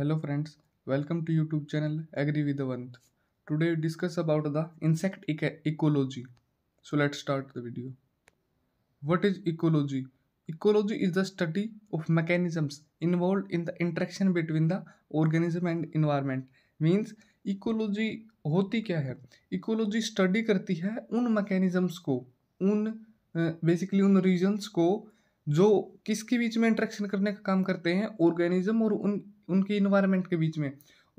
hello friends welcome to YouTube channel agri with वंथ today discuss about the insect ecology so let start the video what is ecology ecology is the study of mechanisms involve in the interaction between the organism and environment means ecology होती क्या है ecology study करती है उन mechanisms को उन basically उन regions को जो किसके बीच में इंट्रैक्शन करने का काम करते हैं ऑर्गेनिज्म और उन उनके इन्वायरमेंट के बीच में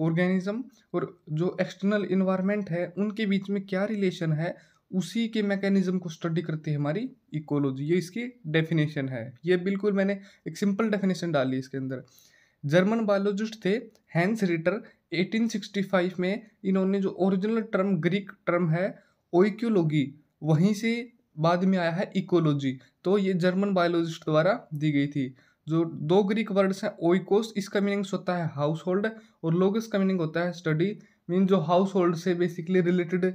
ऑर्गेनिज्म और जो एक्सटर्नल इन्वायरमेंट है उनके बीच में क्या रिलेशन है उसी के मैकेनिज्म को स्टडी करती है हमारी इकोलॉजी ये इसकी डेफिनेशन है ये बिल्कुल मैंने एक सिंपल डेफिनेशन डाली इसके अंदर जर्मन बायोलॉजिस्ट थे हैंस रिटर 1865 में इन्होंने जो ओरिजिनल टर्म ग्रीक टर्म है ओइक्योलॉजी वहीं से बाद में आया है इकोलॉजी तो ये जर्मन बायोलॉजिस्ट द्वारा दी गई थी जो दो ग्रीक वर्ड्स हैं ओइकोस इसका मीनिंग्स होता है हाउस होल्ड और लोगस का मीनिंग होता है स्टडी मीन जो हाउस होल्ड से बेसिकली रिलेटेड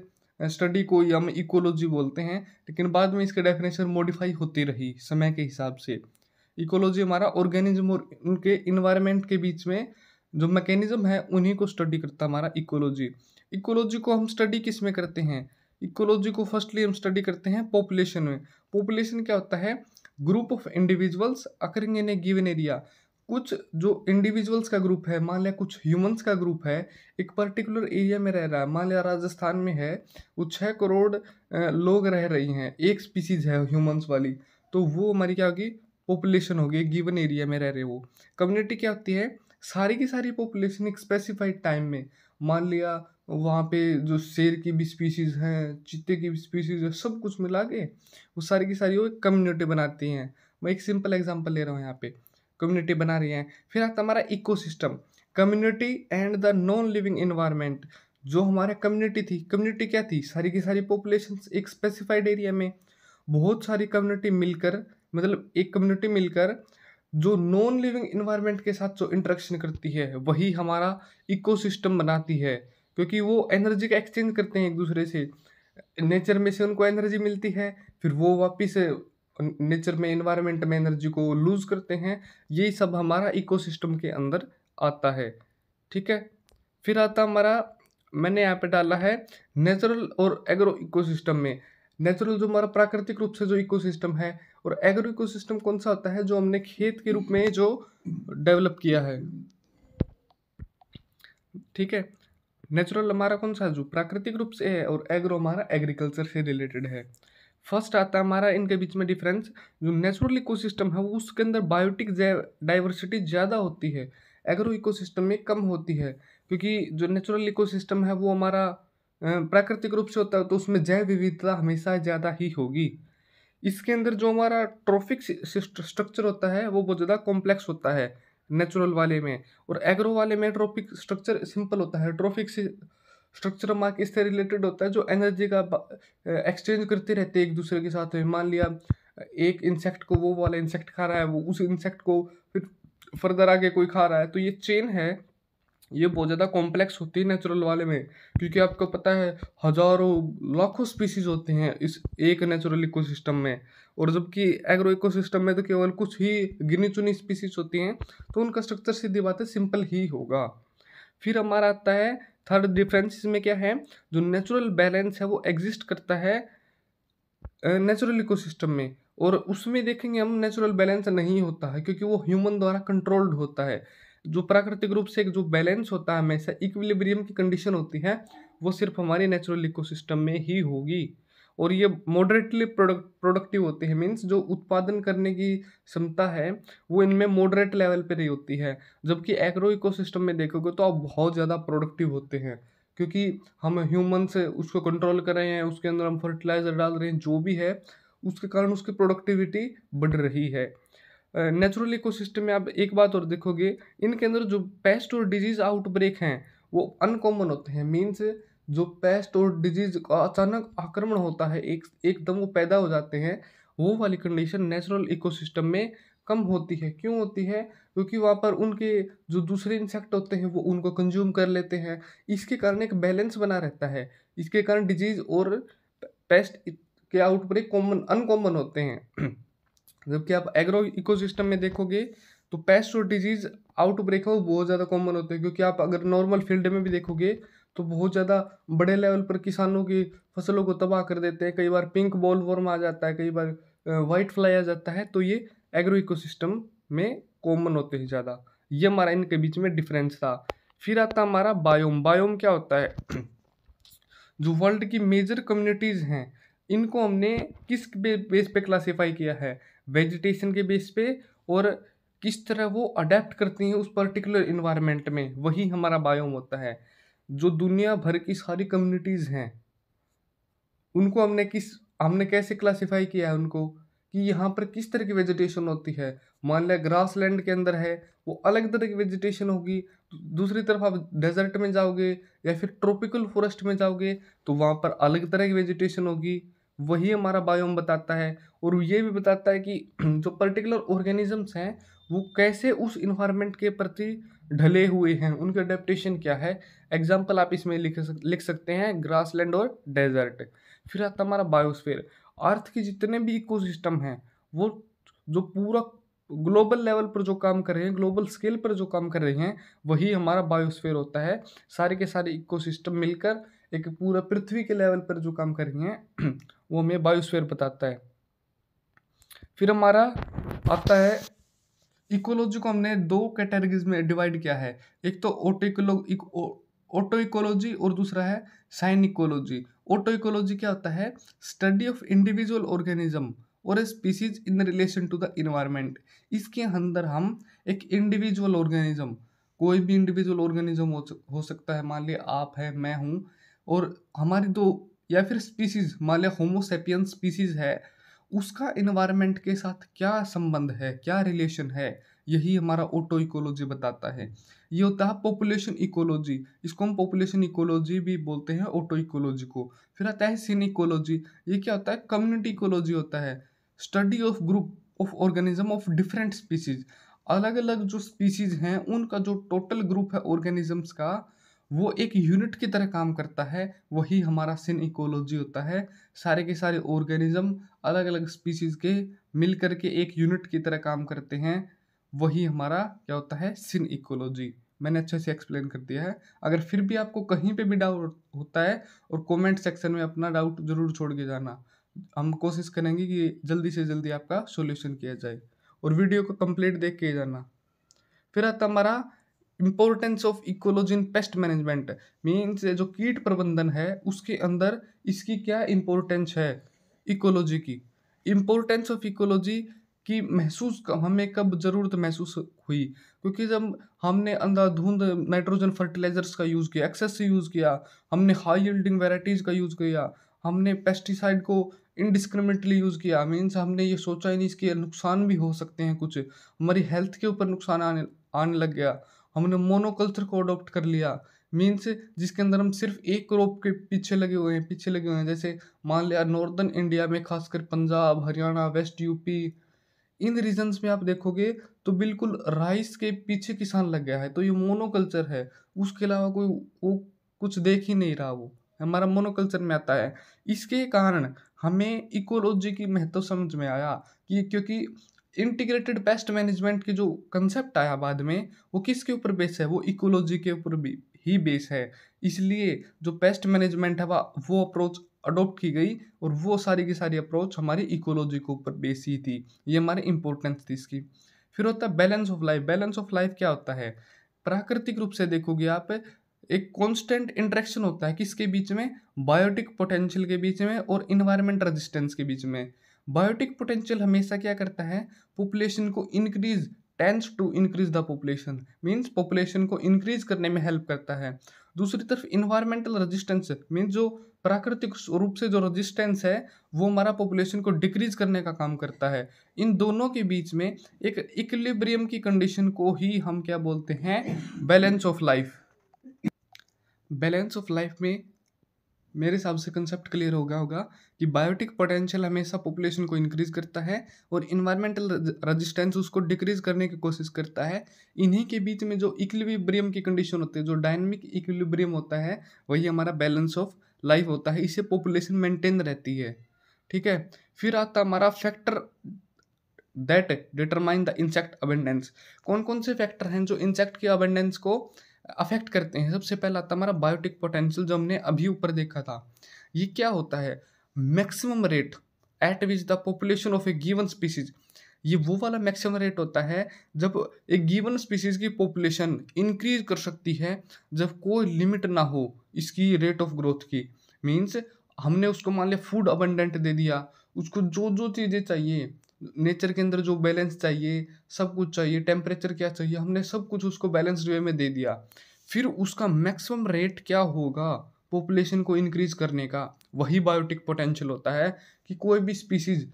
स्टडी को हम इकोलॉजी बोलते हैं लेकिन बाद में इसकी डेफिनेशन मॉडिफाई होती रही समय के हिसाब से इकोलॉजी हमारा ऑर्गेनिज्म और उनके इन्वायरमेंट के बीच में जो मैकेनिज्म है उन्हीं को स्टडी करता हमारा इकोलॉजी इकोलॉजी को हम स्टडी किस में करते हैं इकोलॉजी को फर्स्टली हम स्टडी करते हैं पॉपुलेशन में पॉपुलेशन क्या होता है group of individuals occurring in a given area कुछ जो इंडिविजुअल्स का ग्रुप है मान लिया कुछ ह्यूमंस का ग्रुप है एक पर्टिकुलर एरिया में रह रहा है मान लिया राजस्थान में है वो छः करोड़ लोग रह रही हैं एक स्पीसीज है ह्यूमंस वाली तो वो हमारी क्या होगी पॉपुलेशन होगी गिवन एरिया में रह रहे वो कम्युनिटी क्या होती है सारी की सारी पॉपुलेशन एक स्पेसिफाइड टाइम में मान लिया वहाँ पे जो शेर की भी स्पीशीज़ हैं चीते की भी स्पीशीज़ है सब कुछ मिला के वो सारी की सारी वो एक कम्युनिटी बनाती हैं मैं एक सिंपल एग्जांपल ले रहा हूँ यहाँ पे कम्युनिटी बना रही हैं फिर आता हमारा system community and the non living environment जो हमारे कम्युनिटी थी कम्युनिटी क्या थी सारी की सारी पॉपुलेशन एक स्पेसिफाइड एरिया में बहुत सारी कम्युनिटी मिलकर मतलब एक कम्युनिटी मिलकर जो नॉन लिविंग इन्वायरमेंट के साथ जो इंट्रैक्शन करती है वही हमारा इकोसिस्टम बनाती है क्योंकि वो एनर्जी का एक्सचेंज करते हैं एक दूसरे से नेचर में से उनको एनर्जी मिलती है फिर वो वापिस नेचर में इन्वायरमेंट में एनर्जी को लूज करते हैं यही सब हमारा इकोसिस्टम के अंदर आता है ठीक है फिर आता हमारा मैंने यहाँ पे डाला है नेचुरल और एग्रो इकोसिस्टम में नेचुरल जो हमारा प्राकृतिक रूप से जो इकोसिस्टम है और एग्रो इकोसिस्टम कौन सा आता है जो हमने खेत के रूप में जो डेवलप किया है ठीक है नेचुरल हमारा कौन सा जो प्राकृतिक रूप से है और एग्रो हमारा एग्रीकल्चर से रिलेटेड है फर्स्ट आता है हमारा इनके बीच में डिफरेंस जो नेचुरल इको है वो उसके अंदर बायोटिक डाइवर्सिटी ज़्यादा होती है एग्रो इको में कम होती है क्योंकि जो नेचुरल इकोसिस्टम है वो हमारा प्राकृतिक रूप से होता है तो उसमें जैव विविधता हमेशा ज़्यादा ही होगी इसके अंदर जो हमारा ट्रॉफिक स्ट्रक्चर होता है वो बहुत ज़्यादा कॉम्प्लेक्स होता है नेचुरल वाले में और एग्रो वाले में ट्रॉपिक स्ट्रक्चर सिंपल होता है ट्रॉफिक स्ट्रक्चर मार्क इससे रिलेटेड होता है जो एनर्जी का एक्सचेंज करते रहते हैं एक दूसरे के साथ में मान लिया एक इंसेक्ट को वो वाला इंसेक्ट खा रहा है वो उस इंसेक्ट को फिर फर्दर आगे कोई खा रहा है तो ये चेन है ये बहुत ज़्यादा कॉम्प्लेक्स होती है नेचुरल वाले में क्योंकि आपको पता है हजारों लाखों स्पीसीज होते हैं इस एक नेचुरल इको में और जबकि एग्रो इकोसिस्टम में तो केवल कुछ ही गिनी चुनी स्पीसीज होती हैं तो उनका स्ट्रक्चर सीधी बात है सिंपल ही होगा फिर हमारा आता है थर्ड डिफरेंस में क्या है जो नेचुरल बैलेंस है वो एग्जिस्ट करता है नेचुरल इकोसिस्टम में और उसमें देखेंगे हम नेचुरल बैलेंस नहीं होता है क्योंकि वो ह्यूमन द्वारा कंट्रोल्ड होता है जो प्राकृतिक रूप से एक जो बैलेंस होता है हमेशा इक्विलिब्रियम की कंडीशन होती है वो सिर्फ हमारे नेचुरल इकोसिस्टम में ही होगी और ये मॉडरेटली प्रोडक्टिव होते हैं मीन्स जो उत्पादन करने की क्षमता है वो इनमें मॉडरेट लेवल पे रही होती है जबकि एग्रो इकोसिस्टम में देखोगे तो आप बहुत ज़्यादा प्रोडक्टिव होते हैं क्योंकि हम ह्यूमन से उसको कंट्रोल कर रहे हैं उसके अंदर हम फर्टिलाइज़र डाल रहे हैं जो भी है उसके कारण उसकी प्रोडक्टिविटी बढ़ रही है नेचुरल इकोसिस्टम में आप एक बात और देखोगे इनके अंदर जो पेस्ट और डिजीज़ आउटब्रेक हैं वो अनकॉमन होते हैं मीन्स जो पेस्ट और डिजीज़ का अचानक आक्रमण होता है एक एकदम वो पैदा हो जाते हैं वो वाली कंडीशन नेचुरल इकोसिस्टम में कम होती है क्यों होती है क्योंकि वहाँ पर उनके जो दूसरे इंसेक्ट होते हैं वो उनको कंज्यूम कर लेते हैं इसके कारण एक बैलेंस बना रहता है इसके कारण डिजीज़ और पेस्ट के आउटब्रेक कॉमन अनकॉमन होते हैं जबकि आप एग्रो इकोसिस्टम में देखोगे तो पेस्ट और डिजीज़ आउटब्रेक है वो बहुत ज़्यादा कॉमन होते हैं क्योंकि आप अगर नॉर्मल फील्ड में भी देखोगे तो बहुत ज़्यादा बड़े लेवल पर किसानों की फसलों को तबाह कर देते हैं कई बार पिंक बॉल वर्म आ जाता है कई बार वाइट फ्लाई आ जाता है तो ये एग्रो इकोसिस्टम में कॉमन होते हैं ज़्यादा ये हमारा इनके बीच में डिफरेंस था फिर आता हमारा बायोम बायोम क्या होता है जो वर्ल्ड की मेजर कम्युनिटीज़ हैं इनको हमने किस बेस पे क्लासीफाई किया है वेजिटेशन के बेस पे और किस तरह वो अडेप्ट करती हैं उस पर्टिकुलर इन्वायरमेंट में वही हमारा बायोम होता है जो दुनिया भर की सारी कम्युनिटीज़ हैं उनको हमने किस हमने कैसे क्लासिफाई किया है उनको कि यहाँ पर किस तरह की वेजिटेशन होती है मान लिया ग्रास लैंड के अंदर है वो अलग तरह की वेजिटेशन होगी तो दूसरी तरफ आप डेजर्ट में जाओगे या फिर ट्रॉपिकल फॉरेस्ट में जाओगे तो वहाँ पर अलग तरह की वेजिटेशन होगी वही हमारा बायोम बताता है और ये भी बताता है कि जो पर्टिकुलर ऑर्गेनिजम्स हैं वो कैसे उस इन्वायरमेंट के प्रति ढले हुए हैं उनके अडेप्टेशन क्या है एग्जाम्पल आप इसमें लिख सक, लिख सकते हैं ग्रास लैंड और डेजर्ट फिर आता हमारा बायोस्फेयर अर्थ के जितने भी इकोसिस्टम हैं वो जो पूरा ग्लोबल लेवल पर जो काम कर रहे हैं ग्लोबल स्केल पर जो काम कर रहे हैं वही हमारा बायोस्फेयर होता है सारे के सारे इकोसिस्टम मिलकर एक पूरा पृथ्वी के लेवल पर जो काम कर रही हैं वो हमें बायोस्फेयर बताता है फिर हमारा आता है इकोलॉजी को हमने दो कैटेगरीज में डिवाइड किया है एक तो ओटो इकोलो ऑटो इकोलॉजी और दूसरा है साइन इकोलॉजी ऑटो इकोलॉजी क्या होता है स्टडी ऑफ इंडिविजुअल ऑर्गेनिज्म और a species in relation to the environment इसके अंदर हम एक इंडिविजुअल ऑर्गेनिज्म कोई भी इंडिविजुअल ऑर्गेनिज्म हो, हो सकता है मान लिया आप है मैं हूँ और हमारी दो या फिर स्पीसीज मान लिया होमोसेपियन स्पीसीज है उसका इन्वायरमेंट के साथ क्या संबंध है क्या रिलेशन है यही हमारा ओटो इकोलॉजी बताता है ये होता है पॉपुलेशन इकोलॉजी इसको हम पॉपुलेशन इकोलॉजी भी बोलते हैं ओटो इकोलॉजी को फिर आता है सीन इकोलॉजी ये क्या होता है कम्युनिटी इकोलॉजी होता है study of group of organism of different species अलग अलग जो स्पीसीज हैं उनका जो टोटल ग्रुप है ऑर्गेनिजम्स का वो एक यूनिट की तरह काम करता है वही हमारा सिन इकोलॉजी होता है सारे के सारे ऑर्गेनिज्म अलग अलग स्पीसीज़ के मिल करके एक यूनिट की तरह काम करते हैं वही हमारा क्या होता है सिन इकोलॉजी मैंने अच्छे से एक्सप्लेन कर दिया है अगर फिर भी आपको कहीं पे भी डाउट होता है और कमेंट सेक्शन में अपना डाउट ज़रूर छोड़ के जाना हम कोशिश करेंगे कि जल्दी से जल्दी आपका सॉल्यूशन किया जाए और वीडियो को कंप्लीट देख के जाना फिर आता हमारा importance of ecology in pest management means जो कीट प्रबंधन है उसके अंदर इसकी क्या इम्पोर्टेंस है इकोलॉजी की इम्पोर्टेंस ऑफ इकोलॉजी की महसूस हमें कब ज़रूरत महसूस हुई क्योंकि जब हमने अंधाधुंध नाइट्रोजन फर्टिलाइजर्स का यूज़ किया एक्सेस से यूज़ किया हमने हाई यील्डिंग वेराइटीज़ का यूज़ किया हमने पेस्टिसाइड को इनडिस्क्रिमिनेटली यूज़ किया मीन्स हमने ये सोचा ही नहीं इसके नुकसान भी हो सकते हैं कुछ हमारी हेल्थ के ऊपर नुकसान आने आने लग गया हमने मोनोकल्चर को अडोप्ट कर लिया मीन्स जिसके अंदर हम सिर्फ एक क्रॉप के पीछे लगे हुए हैं पीछे लगे हुए हैं जैसे मान लिया नॉर्दर्न इंडिया में खासकर पंजाब हरियाणा वेस्ट यूपी इन रीजन्स में आप देखोगे तो बिल्कुल राइस के पीछे किसान लग गया है तो ये मोनोकल्चर है उसके अलावा कोई वो कुछ देख ही नहीं रहा वो हमारा मोनोकल्चर में आता है इसके कारण हमें इकोलॉजी की महत्व समझ में आया कि क्योंकि इंटीग्रेटेड पेस्ट मैनेजमेंट की जो कंसेप्ट आया बाद में वो किसके ऊपर बेस है वो इकोलॉजी के ऊपर भी ही बेस है इसलिए जो पेस्ट मैनेजमेंट है वो अप्रोच अडोप्ट की गई और वो सारी की सारी अप्रोच हमारी इकोलॉजी के ऊपर बेस ही थी ये हमारे इंपॉर्टेंस थी इसकी फिर होता है balance of life balance of life क्या होता है प्राकृतिक रूप से देखोगे आप एक कांस्टेंट इंट्रैक्शन होता है किसके बीच में बायोटिक पोटेंशियल के बीच में और इन्वायरमेंट रेजिस्टेंस के बीच में बायोटिक पोटेंशियल हमेशा क्या करता है पॉपुलेशन को increase tends to increase the population means population को इंक्रीज करने में हेल्प करता है दूसरी तरफ इन्वायरमेंटल रजिस्टेंस मीन्स जो प्राकृतिक रूप से जो रजिस्टेंस है वो हमारा पॉपुलेशन को डिक्रीज करने का काम करता है इन दोनों के बीच में एक इक्लिब्रियम की कंडीशन को ही हम क्या बोलते हैं balance of life balance of life में मेरे हिसाब से कंसेप्ट क्लियर हो गया होगा कि बायोटिक पोटेंशियल हमेशा पॉपुलेशन को इंक्रीज करता है और इन्वायरमेंटल रजिस्टेंस उसको डिक्रीज करने की कोशिश करता है इन्हीं के बीच में जो इक्विलिब्रियम की कंडीशन होती है जो डायनमिक इक्विलिब्रियम होता है वही हमारा बैलेंस ऑफ लाइफ होता है इससे पॉपुलेशन मेंटेन रहती है ठीक है फिर आता हमारा factor that determine the insect abundance कौन कौन से फैक्टर हैं जो इंसेक्ट की अबेंडेंस को अफेक्ट करते हैं सबसे पहला आता हमारा बायोटिक पोटेंशियल जो हमने अभी ऊपर देखा था ये क्या होता है maximum rate at which the population of a given species ये वो वाला मैक्सिमम रेट होता है जब एक गिवन स्पीसीज की पॉपुलेशन इंक्रीज कर सकती है जब कोई लिमिट ना हो इसकी रेट ऑफ ग्रोथ की मीन्स हमने उसको मान लिया फूड अबंडेंट दे दिया उसको जो जो चीज़ें चाहिए नेचर के अंदर जो बैलेंस चाहिए सब कुछ चाहिए टेम्परेचर क्या चाहिए हमने सब कुछ उसको बैलेंस्ड वे में दे दिया फिर उसका मैक्सिमम रेट क्या होगा पॉपुलेशन को इंक्रीज करने का वही बायोटिक पोटेंशियल होता है कि कोई भी स्पीसीज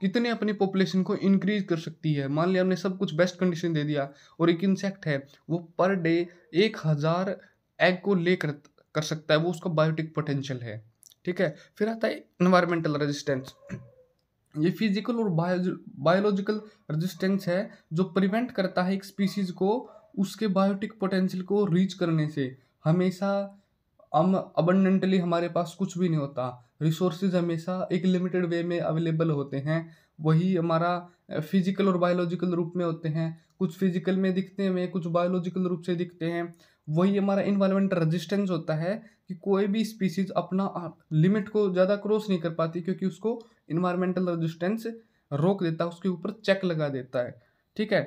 कितने अपनी पॉपुलेशन को इंक्रीज कर सकती है मान लिया हमने सब कुछ बेस्ट कंडीशन दे दिया और एक इंसेक्ट है वो पर डे एक हज़ार एग को ले कर, कर सकता है वो उसका बायोटिक पोटेंशियल है ठीक है फिर आता है इन्वायरमेंटल रेजिस्टेंस ये फिजिकल और बायोलॉजिकल रजिस्टेंस है जो प्रिवेंट करता है एक स्पीसीज को उसके बायोटिक पोटेंशियल को रीच करने से हमेशा हम अबंडेंटली हमारे पास कुछ भी नहीं होता रिसोर्सेज हमेशा एक लिमिटेड वे में अवेलेबल होते हैं वही हमारा फिजिकल और बायोलॉजिकल रूप में होते हैं कुछ फिजिकल में दिखते हैं कुछ बायोलॉजिकल रूप से दिखते हैं वही हमारा इन्वायरमेंट रजिस्टेंस होता है कि कोई भी स्पीसीज अपना लिमिट को ज़्यादा क्रॉस नहीं कर पाती क्योंकि उसको इन्वायरमेंटल रजिस्टेंस रोक देता है उसके ऊपर चेक लगा देता है ठीक है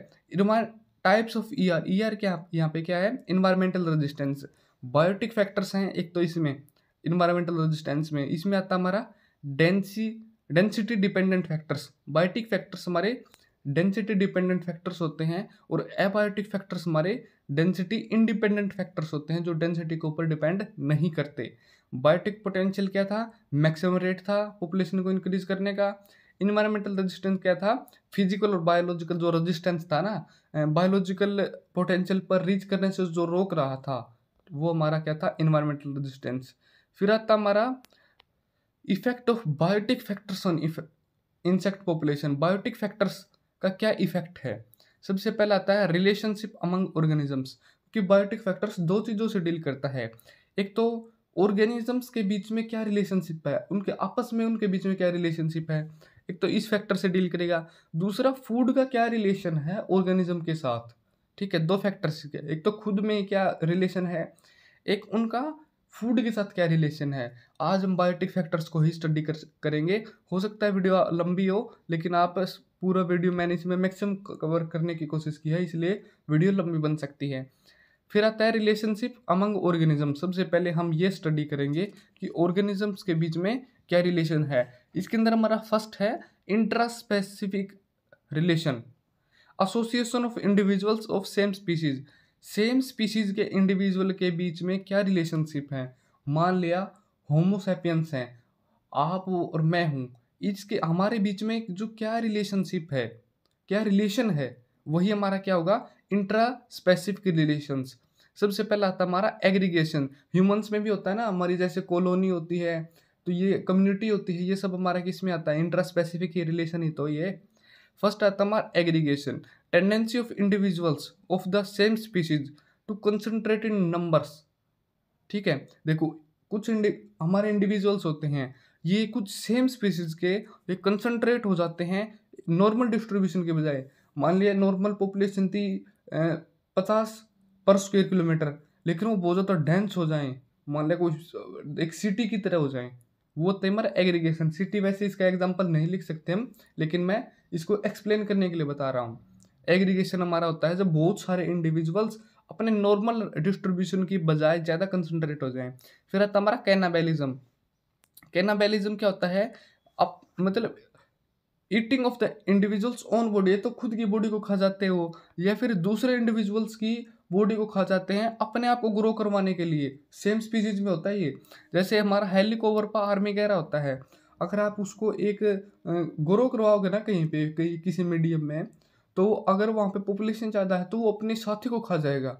types of E R E R क्या यहाँ पे क्या है इन्वायरमेंटल रजिस्टेंस बायोटिक फैक्टर्स हैं एक तो इसमें इन्वायरमेंटल रजिस्टेंस में इसमें आता हमारा डेंसी density dependent factors biotic factors हमारे डेंसिटी डिपेंडेंट फैक्टर्स होते हैं और एबायोटिक फैक्टर्स हमारे डेंसिटी इंडिपेंडेंट फैक्टर्स होते हैं जो डेंसिटी के ऊपर डिपेंड नहीं करते बायोटिक पोटेंशियल क्या था मैक्सिमम रेट था पॉपुलेशन को इंक्रीज करने का इन्वायरमेंटल रेजिस्टेंस क्या था फिजिकल और बायोलॉजिकल जो रेजिस्टेंस था ना बायोलॉजिकल पोटेंशियल पर रीच करने से जो रोक रहा था वो हमारा क्या था इन्वायरमेंटल रेजिस्टेंस फिर आता हमारा effect of biotic factors on insect population biotic factors का क्या इफेक्ट है सबसे पहला आता है रिलेशनशिप अमंग ऑर्गेनिजम्स कि बायोटिक फैक्टर्स दो चीज़ों से डील करता है एक तो ऑर्गेनिजम्स के बीच में क्या रिलेशनशिप है उनके आपस में उनके बीच में क्या रिलेशनशिप है एक तो इस फैक्टर से डील करेगा दूसरा फूड का क्या रिलेशन है ऑर्गेनिज्म के साथ ठीक है दो फैक्टर्स के एक तो खुद में क्या रिलेशन है एक उनका फूड के साथ क्या रिलेशन है आज हम बायोटिक फैक्टर्स को ही स्टडी कर करेंगे हो सकता है वीडियो लंबी हो लेकिन आप पूरा वीडियो मैंने इसमें मैक्सिमम कवर करने की कोशिश की है इसलिए वीडियो लंबी बन सकती है फिर आता है रिलेशनशिप अमंग ऑर्गेनिज्म सबसे पहले हम ये स्टडी करेंगे कि ऑर्गेनिजम्स के बीच में क्या रिलेशन है इसके अंदर हमारा फर्स्ट है intraspecific relation association of individuals of same species same species के इंडिविजुअल के बीच में क्या रिलेशनशिप है मान लिया होमोसेपियंस हैं आप और मैं हूँ इसके हमारे बीच में जो क्या रिलेशनशिप है क्या रिलेशन है वही हमारा क्या होगा इंट्रा स्पेसिफिक रिलेशंस सबसे पहला आता हमारा एग्रीगेशन ह्यूमंस में भी होता है ना हमारी जैसे कॉलोनी होती है तो ये कम्युनिटी होती है ये सब हमारा किस में आता है इंट्रा स्पेसिफिक ही रिलेशन ही तो ये फर्स्ट आता हमारा aggregation tendency of individuals of the same species to concentrate in numbers ठीक है देखो कुछ इंडि हमारे इंडिविजुअल्स होते हैं ये कुछ सेम स्पीसीज के ये कंसनट्रेट हो जाते हैं नॉर्मल डिस्ट्रीब्यूशन के बजाय मान लिया नॉर्मल पॉपुलेशन थी पचास पर स्क्वेयर किलोमीटर लेकिन वो बहुत ज़्यादा डेंस हो जाएं मान लिया कोई एक सिटी की तरह हो जाएं वो थे तो हमारा एग्रीगेशन सिटी वैसे इसका एग्जाम्पल नहीं लिख सकते हम लेकिन मैं इसको एक्सप्लेन करने के लिए बता रहा हूँ एग्रीगेशन हमारा होता है जब बहुत सारे इंडिविजुअल्स अपने नॉर्मल डिस्ट्रीब्यूशन की बजाय ज़्यादा कंसनट्रेट हो जाएं फिर आता हमारा कैनाबेलिज्म कैनाबेलिज्म क्या होता है अब मतलब eating of the individual's own body तो खुद की बॉडी को खा जाते हो या फिर दूसरे इंडिविजुअल्स की बॉडी को खा जाते हैं अपने आप को ग्रो करवाने के लिए सेम स्पीसीज में होता है ये जैसे हमारा हेलीकोवर पर आर्मी गहरा होता है अगर आप उसको एक ग्रो करवाओगे ना कहीं पे कहीं किसी मीडियम में तो अगर वहाँ पे पॉपुलेशन ज़्यादा है तो वो अपने साथी को खा जाएगा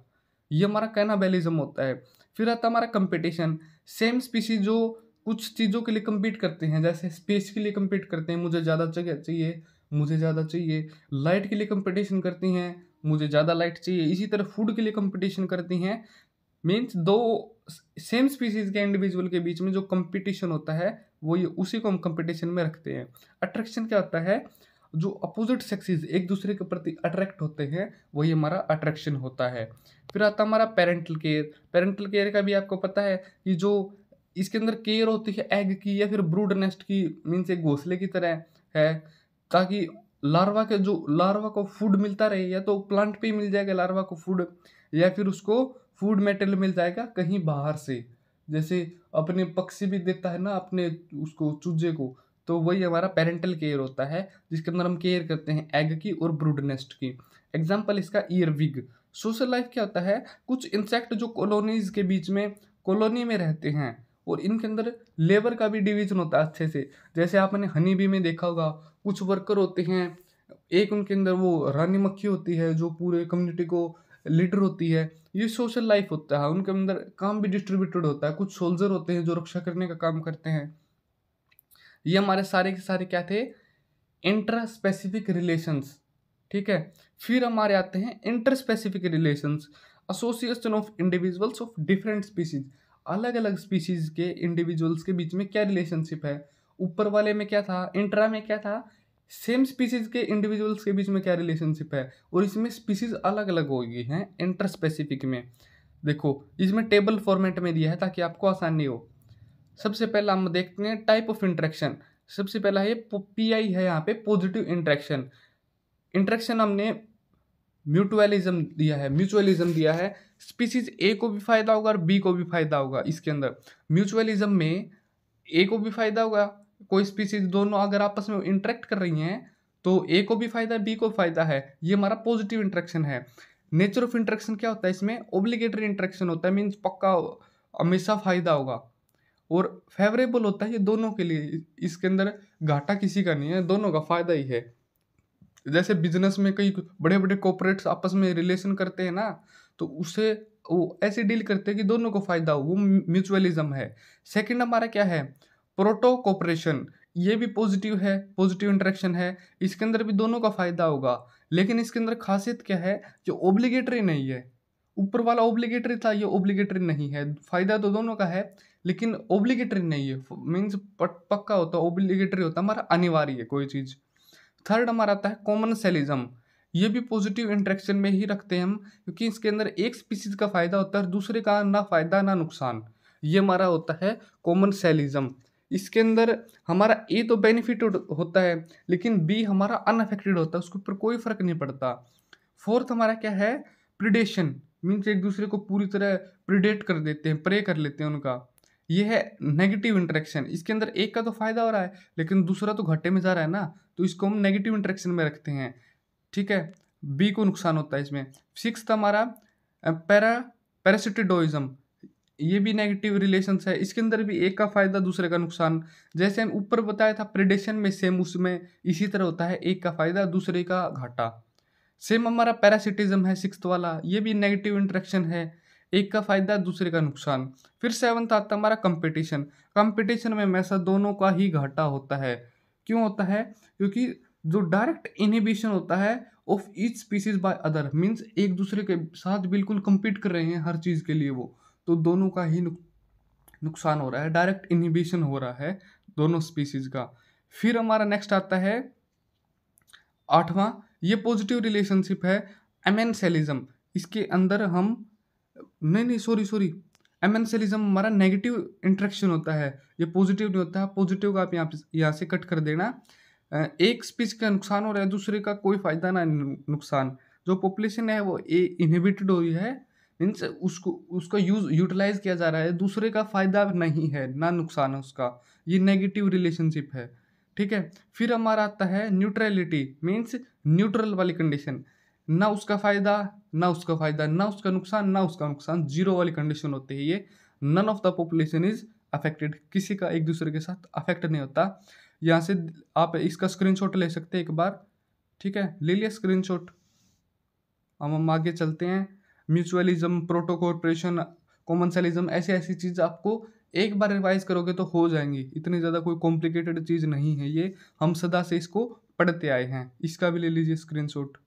ये हमारा कैनाबेलिज्म होता है फिर आता हमारा कंपटीशन सेम स्पीसीज जो कुछ चीज़ों के लिए कम्पीट करते हैं जैसे स्पेस के लिए कम्पीट करते हैं मुझे ज़्यादा जगह चाहिए मुझे ज़्यादा चाहिए लाइट के लिए कंपटीशन करती हैं मुझे ज़्यादा लाइट चाहिए इसी तरह फूड के लिए कंपटीशन करती हैं मीन्स दो सेम स्पीसीज के इंडिविजुअल के बीच में जो कंपटीशन होता है वो ये उसी को हम कंपटीशन में रखते हैं अट्रैक्शन क्या होता है जो अपोजिट सेक्सेस एक दूसरे के प्रति अट्रैक्ट होते हैं वही हमारा अट्रैक्शन होता है फिर आता हमारा पेरेंटल केयर पेरेंटल केयर का भी आपको पता है कि जो इसके अंदर केयर होती है एग की या फिर ब्रूड नेस्ट की मीन्स एक घोंसले की तरह है ताकि लार्वा के जो लार्वा को फूड मिलता रहे या तो प्लांट पे ही मिल जाएगा लार्वा को फूड या फिर उसको फूड मेटेरियल मिल जाएगा कहीं बाहर से जैसे अपने पक्षी भी देता है ना अपने उसको चूजे को तो वही हमारा पेरेंटल केयर होता है जिसके अंदर हम केयर करते हैं एग की और ब्रूड नेस्ट की एग्जाम्पल इसका ईयरविग सोशल लाइफ क्या होता है कुछ इंसेक्ट जो कॉलोनीज के बीच में कॉलोनी में रहते हैं और इनके अंदर लेबर का भी डिवीजन होता है अच्छे से जैसे आपने हनी बी में देखा होगा कुछ वर्कर होते हैं एक उनके अंदर वो रानी मक्खी होती है जो पूरे कम्युनिटी को लीडर होती है ये सोशल लाइफ होता है उनके अंदर काम भी डिस्ट्रीब्यूटेड होता है कुछ सोल्जर होते हैं जो रक्षा करने का काम करते हैं ये हमारे सारे के सारे क्या थे इंट्रा स्पेसिफिक रिलेशंस ठीक है फिर हमारे आते हैं interspecific relations association of individuals of different species अलग अलग स्पीशीज़ के इंडिविजुअल्स के बीच में क्या रिलेशनशिप है ऊपर वाले में क्या था इंट्रा में क्या था सेम स्पीसीज के इंडिविजुअल्स के बीच में क्या रिलेशनशिप है और इसमें स्पीसीज अलग अलग हो गई हैं इंटर स्पेसिफिक में देखो इसमें टेबल फॉर्मेट में दिया है ताकि आपको आसानी हो सबसे पहला हम देखते हैं टाइप ऑफ इंट्रैक्शन सबसे पहला है पी आई है यहाँ पे पॉजिटिव इंट्रैक्शन इंट्रैक्शन हमने म्यूटुअलिज्म दिया है म्यूचुअलिज्म दिया है स्पीसीज ए को भी फायदा होगा और बी को भी फायदा होगा इसके अंदर म्यूचुअलिज्म में ए को भी फायदा होगा कोई स्पीसीज दोनों अगर आपस में इंटरेक्ट कर रही हैं तो ए को भी फायदा है बी को फायदा है ये हमारा पॉजिटिव इंट्रैक्शन है नेचर ऑफ इंट्रैक्शन क्या होता है इसमें ओब्लिगेटरी इंट्रैक्शन होता है मीन्स पक्का हमेशा फायदा होगा और फेवरेबल होता है ये दोनों के लिए इसके अंदर घाटा किसी का नहीं है दोनों का फायदा ही है जैसे बिजनेस में कई बड़े बड़े कॉपोरेट्स आपस में रिलेशन करते हैं ना तो उसे वो ऐसे डील करते हैं कि दोनों को फायदा हो वो म्यूचुअलिज्म है सेकंड हमारा क्या है प्रोटो कॉपरेशन ये भी पॉजिटिव है पॉजिटिव इंटरेक्शन है इसके अंदर भी दोनों का फायदा होगा लेकिन इसके अंदर खासियत क्या है जो ओब्लिगेटरी नहीं है ऊपर वाला ओब्लिगेटरी था ये ओब्लिगेटरी नहीं है फायदा तो दोनों का है लेकिन ओब्लिगेटरी नहीं है मीन्स पक्का होता ओब्लिगेटरी होता हमारा अनिवार्य है कोई चीज़ थर्ड हमारा आता है कॉमन सेलिज्म ये भी पॉजिटिव इंट्रैक्शन में ही रखते हैं हम क्योंकि इसके अंदर एक स्पीसीज का फ़ायदा होता है और दूसरे का ना फ़ायदा ना नुकसान ये हमारा होता है कॉमन सेलिज्म इसके अंदर हमारा ए तो बेनिफिट होता है लेकिन बी हमारा अनअफेक्टेड होता है उसके ऊपर कोई फ़र्क नहीं पड़ता फोर्थ हमारा क्या है प्रिडेशन मीन्स एक दूसरे को पूरी तरह प्रिडेट कर देते हैं प्रे कर लेते हैं उनका ये है नेगेटिव इंट्रैक्शन इसके अंदर एक का तो फायदा हो रहा है लेकिन दूसरा तो घाटे में जा रहा है ना तो इसको हम नेगेटिव इंट्रैक्शन में रखते हैं ठीक है बी को नुकसान होता है इसमें सिक्स हमारा पैरा पैरासिटिडोइज्म ये भी नेगेटिव रिलेशन है इसके अंदर भी एक का फ़ायदा दूसरे का नुकसान जैसे हम ऊपर बताया था प्रिडेशन में सेम उसमें इसी तरह होता है एक का फ़ायदा दूसरे का घाटा सेम हमारा पैरासिटिज्म है सिक्स वाला ये भी नेगेटिव इंट्रैक्शन है एक का फ़ायदा दूसरे का नुकसान फिर सेवन्थ आता हमारा कंपटीशन कंपटीशन में हमेशा दोनों का ही घाटा होता है क्यों होता है क्योंकि जो डायरेक्ट इनहिबिशन होता है of each species by other means एक दूसरे के साथ बिल्कुल कम्पीट कर रहे हैं हर चीज़ के लिए वो तो दोनों का ही नुकसान हो रहा है डायरेक्ट इनहिबिशन हो रहा है दोनों स्पीसीज का फिर हमारा नेक्स्ट आता है आठवां ये पॉजिटिव रिलेशनशिप है एमेनसेलिज्म इसके अंदर हम नहीं नहीं सॉरी सॉरी सेलिज्म हमारा नेगेटिव इंट्रैक्शन होता है ये पॉजिटिव नहीं होता है पॉजिटिव का आप यहाँ यहाँ से कट कर देना एक स्पीच का नुकसान हो रहा है दूसरे का कोई फायदा ना नुकसान जो पॉपुलेशन है वो ए इनहिबिटेड हुई है मीन्स उसको उसका यूज यूटिलाइज किया जा रहा है दूसरे का फायदा नहीं है ना नुकसान है उसका ये नेगेटिव रिलेशनशिप है ठीक है फिर हमारा आता है न्यूट्रलिटी मीन्स न्यूट्रल वाली कंडीशन ना उसका फ़ायदा ना उसका फ़ायदा ना उसका नुकसान ना उसका नुकसान जीरो वाली कंडीशन होती है ये none of the population is affected किसी का एक दूसरे के साथ अफेक्ट नहीं होता यहाँ से आप इसका स्क्रीनशॉट ले सकते हैं एक बार ठीक है ले लिया स्क्रीनशॉट हम हम आगे चलते हैं म्यूचुअलिज्म प्रोटो कॉरपोरेशन ऐसी ऐसी चीज़ आपको एक बार रिवाइज करोगे तो हो जाएंगी इतनी ज़्यादा कोई कॉम्प्लिकेटेड चीज़ नहीं है ये हम सदा से इसको पढ़ते आए हैं इसका भी ले लीजिए स्क्रीनशॉट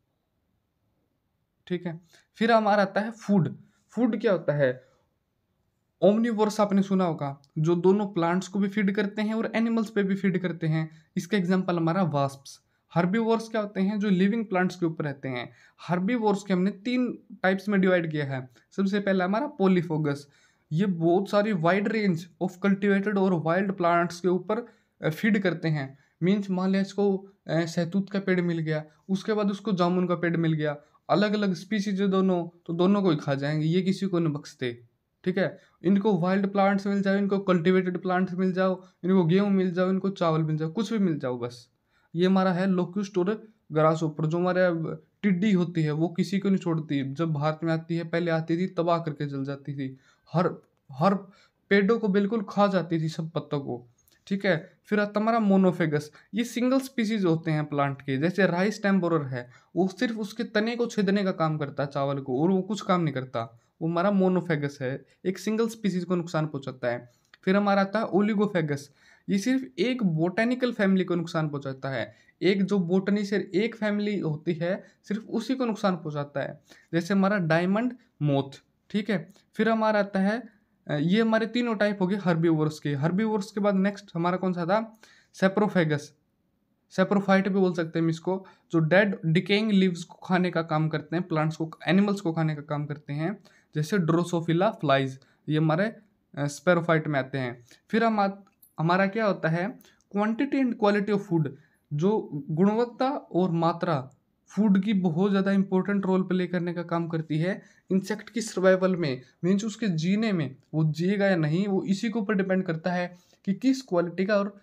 ठीक है फिर हमारा आता है फूड फूड क्या होता है ओमनीवर्स आपने सुना होगा जो दोनों प्लांट्स को भी फीड करते हैं और एनिमल्स पे भी फीड करते हैं इसका एग्जाम्पल हमारा वास्प्स हर्बीवर्स क्या होते हैं जो लिविंग प्लांट्स के ऊपर रहते हैं हर्बीवर्स के हमने तीन टाइप्स में डिवाइड किया है सबसे पहला हमारा पोलीफोगस ये बहुत सारी वाइड रेंज ऑफ कल्टिवेटेड और वाइल्ड प्लांट्स के ऊपर फीड करते हैं मीन्स मान लिया इसको सहतूत का पेड़ मिल गया उसके बाद उसको जामुन का पेड़ मिल गया अलग अलग स्पीसीज है दोनों तो दोनों को ही खा जाएंगे ये किसी को नहीं बख्शते ठीक है इनको वाइल्ड प्लांट्स मिल जाओ इनको कल्टिवेटेड प्लांट्स मिल जाओ इनको गेहूँ मिल जाओ इनको चावल मिल जाओ कुछ भी मिल जाओ बस ये हमारा है लोक्यूस्ट और ग्रास ऊपर जो हमारे टिड्डी होती है वो किसी को नहीं छोड़ती जब भारत में आती है पहले आती थी तबाह करके जल जाती थी हर हर पेड़ों को बिल्कुल खा जाती थी सब पत्तों को ठीक है फिर आता हमारा मोनोफेगस ये सिंगल स्पीसीज होते हैं प्लांट के जैसे राइस टेम्बोरर है वो सिर्फ उसके तने को छिदने का काम करता है चावल को और वो कुछ काम नहीं करता वो हमारा मोनोफेगस है एक सिंगल स्पीसीज को नुकसान पहुंचाता है फिर हमारा आता है ओलिगोफेगस ये सिर्फ एक बोटेनिकल फैमिली को नुकसान पहुंचाता है एक जो बोटनी से एक फैमिली होती है सिर्फ उसी को नुकसान पहुंचाता है जैसे हमारा डायमंड मोथ ठीक है फिर हमारा आता है ये हमारे तीनों टाइप हो गए वर्स के वर्स के बाद नेक्स्ट हमारा कौन सा था सेप्रोफेगस सेप्रोफाइट भी बोल सकते हैं हम इसको जो डेड डिकेइंग लीव्स को खाने का काम करते हैं प्लांट्स को एनिमल्स को खाने का काम करते हैं जैसे ड्रोसोफिला फ्लाइज ये हमारे स्पेरोफाइट में आते हैं फिर हम हमारा क्या होता है quantity and quality of food जो गुणवत्ता और मात्रा फूड की बहुत ज़्यादा इंपॉर्टेंट रोल प्ले करने का काम करती है इंसेक्ट की सर्वाइवल में मीन्स उसके जीने में वो जिएगा या नहीं वो इसी के ऊपर डिपेंड करता है कि किस क्वालिटी का और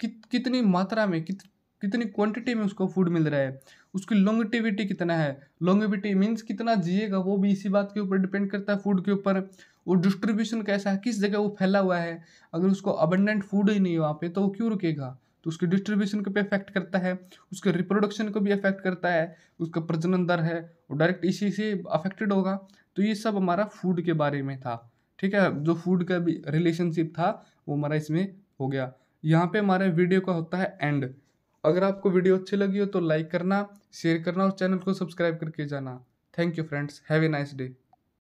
कि, कितनी मात्रा में कित, कितनी क्वांटिटी में उसको फूड मिल रहा है उसकी लॉन्गटिविटी कितना है लॉन्गिविटी मीन्स कितना जिएगा वो भी इसी बात के ऊपर डिपेंड करता है फूड के ऊपर वो डिस्ट्रीब्यूशन कैसा है किस जगह वो फैला हुआ है अगर उसको अबंडेंट फूड ही नहीं वहाँ पे तो वो क्यों रुकेगा तो उसकी डिस्ट्रीब्यूशन को भी अफेक्ट करता है उसके रिप्रोडक्शन को भी अफेक्ट करता है उसका प्रजनन दर है वो डायरेक्ट इसी से अफेक्टेड होगा तो ये सब हमारा फूड के बारे में था ठीक है जो फूड का भी रिलेशनशिप था वो हमारा इसमें हो गया यहाँ पे हमारे वीडियो का होता है एंड अगर आपको वीडियो अच्छी लगी हो तो लाइक करना शेयर करना और चैनल को सब्सक्राइब करके जाना thank you friends have a nice day